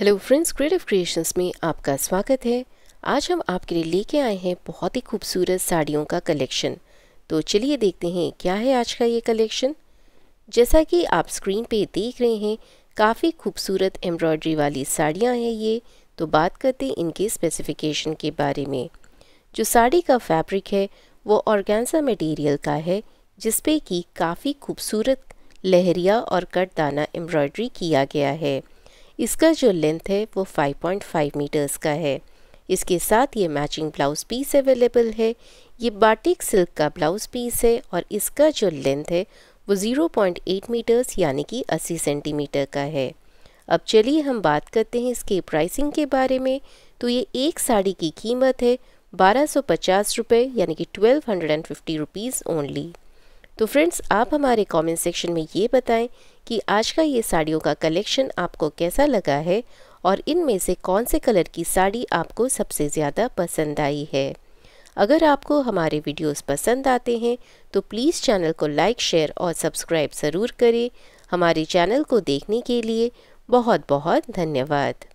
hello friends creative creations में आपका स्वागत है आज हम आपके लिए लेके आए हैं बहुत ही खूबसूरत साड़ियों का कलेक्शन तो चलिए देखते हैं क्या है आज का ये कलेक्शन जैसा कि आप स्क्रीन पे देख रहे हैं काफ़ी खूबसूरत एम्ब्रॉयडरी वाली साड़ियाँ हैं ये तो बात करते हैं इनके स्पेसिफिकेशन के बारे में जो साड़ी का फैब्रिक है वो ऑर्गेंजा मटेरियल का है जिसपे कि काफ़ी खूबसूरत लहरिया और कट दाना एम्ब्रॉयड्री किया गया है इसका जो लेंथ है वो 5.5 मीटर्स का है इसके साथ ये मैचिंग ब्लाउज़ पीस अवेलेबल है ये बाटिक सिल्क का ब्लाउज़ पीस है और इसका जो लेंथ है वो 0.8 मीटर्स यानी कि 80 सेंटीमीटर का है अब चलिए हम बात करते हैं इसके प्राइसिंग के बारे में तो ये एक साड़ी की कीमत है बारह सौ पचास रुपये यानी कि twelve hundred and fifty rupees only तो फ्रेंड्स आप हमारे कमेंट सेक्शन में ये बताएं कि आज का ये साड़ियों का कलेक्शन आपको कैसा लगा है और इनमें से कौन से कलर की साड़ी आपको सबसे ज़्यादा पसंद आई है अगर आपको हमारे वीडियोस पसंद आते हैं तो प्लीज़ चैनल को लाइक शेयर और सब्सक्राइब ज़रूर करें हमारे चैनल को देखने के लिए बहुत बहुत धन्यवाद